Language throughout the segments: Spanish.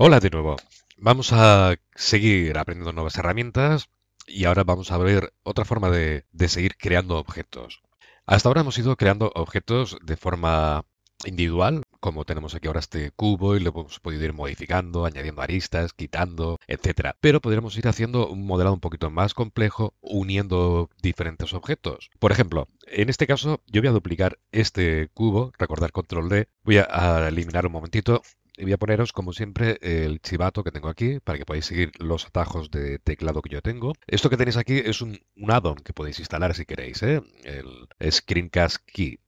Hola de nuevo. Vamos a seguir aprendiendo nuevas herramientas y ahora vamos a ver otra forma de, seguir creando objetos. Hasta ahora hemos ido creando objetos de forma individual, como tenemos aquí ahora este cubo y lo hemos podido ir modificando, añadiendo aristas, quitando, etc. Pero podríamos ir haciendo un modelado un poquito más complejo, uniendo diferentes objetos. Por ejemplo, en este caso yo voy a duplicar este cubo, recordar control D, voy a eliminar un momentito, y voy a poneros, como siempre, el chivato que tengo aquí para que podáis seguir los atajos de teclado que yo tengo. Esto que tenéis aquí es un, un addon que podéis instalar si queréis, ¿eh? el Screencast Key.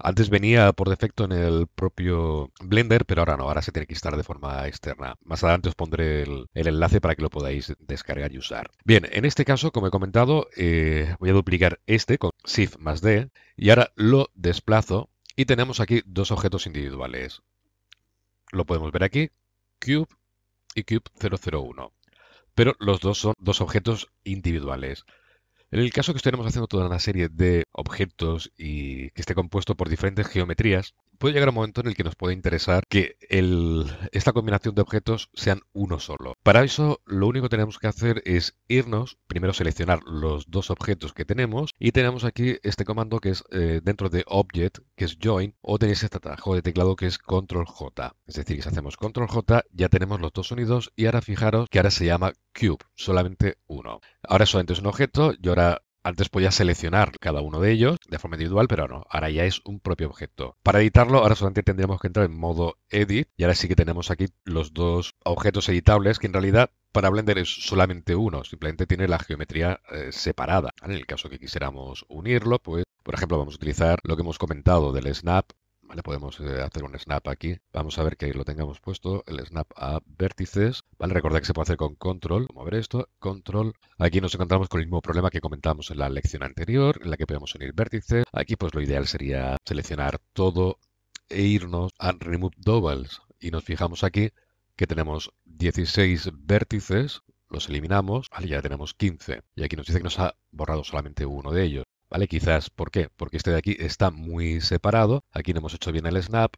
Antes venía por defecto en el propio Blender, pero ahora no, ahora se tiene que instalar de forma externa. Más adelante os pondré el, enlace para que lo podáis descargar y usar. Bien, en este caso, como he comentado, eh, voy a duplicar este con Shift más D y ahora lo desplazo y tenemos aquí dos objetos individuales lo podemos ver aquí, Cube y Cube 001. Pero los dos son dos objetos individuales. En el caso que estemos haciendo toda una serie de objetos y que esté compuesto por diferentes geometrías, puede llegar un momento en el que nos puede interesar que esta combinación de objetos sean uno solo. Para eso lo único que tenemos que hacer es irnos, primero seleccionar los dos objetos que tenemos y tenemos aquí este comando que es eh, dentro de Object, que es Join, o tenéis este atajo de teclado que es Control J. Es decir, si hacemos Control J ya tenemos los dos sonidos y ahora fijaros que ahora se llama Cube, solamente uno. Ahora solamente es un objeto y ahora antes podía seleccionar cada uno de ellos de forma individual, pero no, ahora ya es un propio objeto. Para editarlo, ahora solamente tendríamos que entrar en modo edit y ahora sí que tenemos aquí los dos objetos editables que en realidad para Blender es solamente uno, simplemente tiene la geometría eh, separada. En el caso que quisiéramos unirlo, pues por ejemplo vamos a utilizar lo que hemos comentado del snap Podemos eh, hacer un snap aquí. Vamos a ver que lo tengamos puesto, el snap a vértices, ¿vale? Recordad que se puede hacer con control, ver esto, control. Aquí nos encontramos con el mismo problema que comentamos en la lección anterior, en la que podemos unir vértices. Aquí pues lo ideal sería seleccionar todo e irnos a remove doubles. Y nos fijamos aquí que tenemos 16 vértices, los eliminamos, Ahí ya tenemos 15. Y aquí nos dice que nos ha borrado solamente uno de ellos. ¿Vale? Quizás, ¿por qué? Porque este de aquí está muy separado. Aquí no hemos hecho bien el snap.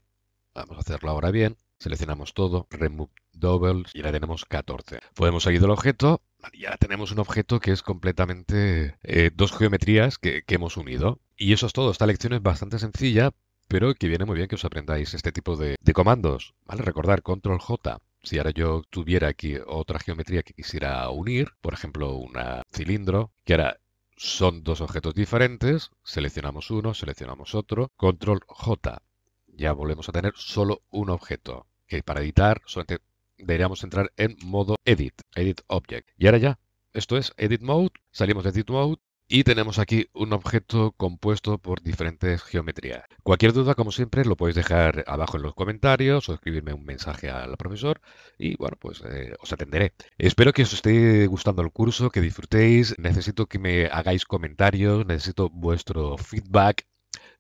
Vamos a hacerlo ahora bien. Seleccionamos todo, remove doubles y ahora tenemos 14. Podemos seguir el objeto y ahora tenemos un objeto que es completamente eh, dos geometrías que, hemos unido. Y eso es todo. Esta lección es bastante sencilla, pero que viene muy bien que os aprendáis este tipo de, de comandos. ¿Vale? Recordar control J si ahora yo tuviera aquí otra geometría que quisiera unir, por ejemplo, un cilindro, que ahora son dos objetos diferentes, seleccionamos uno, seleccionamos otro, control J, ya volvemos a tener solo un objeto, que para editar solamente deberíamos entrar en modo Edit, Edit Object. Y ahora ya, esto es Edit Mode, salimos de Edit Mode y tenemos aquí un objeto compuesto por diferentes geometrías. Cualquier duda, como siempre, lo podéis dejar abajo en los comentarios o escribirme un mensaje al profesor y, bueno, pues eh, os atenderé. Espero que os esté gustando el curso, que disfrutéis. Necesito que me hagáis comentarios, necesito vuestro feedback,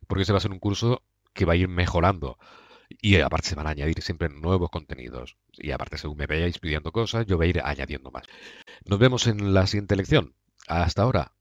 porque se este va a ser un curso que va a ir mejorando. Y eh, aparte se van a añadir siempre nuevos contenidos. Y aparte, según me vayáis pidiendo cosas, yo voy a ir añadiendo más. Nos vemos en la siguiente lección. Hasta ahora.